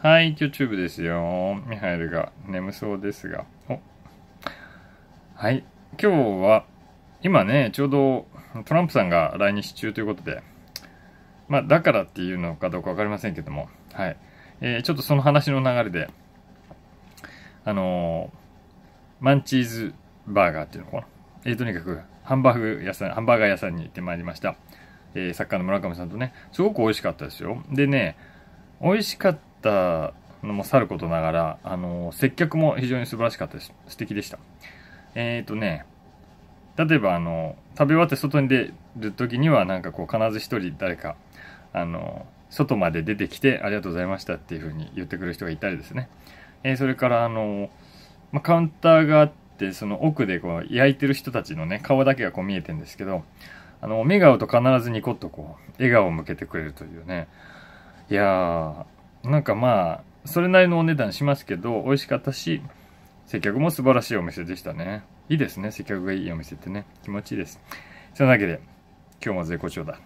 はい、YouTube ですよ。ミハエルが眠そうですが。はい、今日は、今ね、ちょうどトランプさんが来日中ということで、まあ、だからっていうのかどうかわかりませんけども、はい。えー、ちょっとその話の流れで、あのー、マンチーズバーガーっていうのかな。えー、とにかく、ハンバーグ屋さん、ハンバーガー屋さんに行ってまいりました。えー、作家の村上さんとね、すごく美味しかったですよ。でね、美味しかっったのもさることながら、あの、接客も非常に素晴らしかったです。素敵でした。えっ、ー、とね、例えばあの、食べ終わって外に出る時には、なんかこう、必ず一人誰か、あの、外まで出てきて、ありがとうございましたっていうふうに言ってくる人がいたりですね。えー、それから、あの、まカウンターがあって、その奥でこう、焼いてる人たちのね、顔だけがこう見えてるんですけど、あの、目が合うと必ずニコッとこう、笑顔を向けてくれるというね。いやー、なんかまあ、それなりのお値段しますけど、美味しかったし、接客も素晴らしいお店でしたね。いいですね。接客がいいお店ってね。気持ちいいです。そんなわけで、今日も絶好調だ。